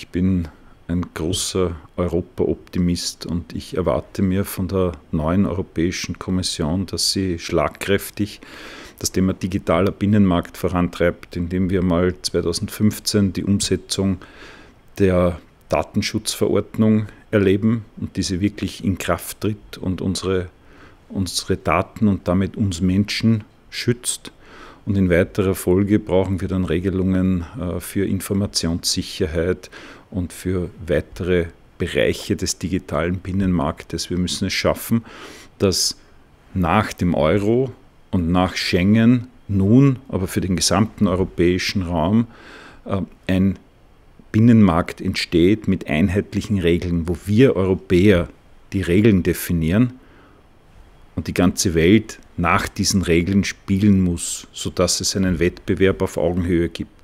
Ich bin ein großer Europa-Optimist und ich erwarte mir von der neuen Europäischen Kommission, dass sie schlagkräftig das Thema digitaler Binnenmarkt vorantreibt, indem wir mal 2015 die Umsetzung der Datenschutzverordnung erleben und diese wirklich in Kraft tritt und unsere, unsere Daten und damit uns Menschen schützt. Und in weiterer Folge brauchen wir dann Regelungen äh, für Informationssicherheit und für weitere Bereiche des digitalen Binnenmarktes. Wir müssen es schaffen, dass nach dem Euro und nach Schengen nun, aber für den gesamten europäischen Raum, äh, ein Binnenmarkt entsteht mit einheitlichen Regeln, wo wir Europäer die Regeln definieren und die ganze Welt nach diesen Regeln spielen muss, sodass es einen Wettbewerb auf Augenhöhe gibt.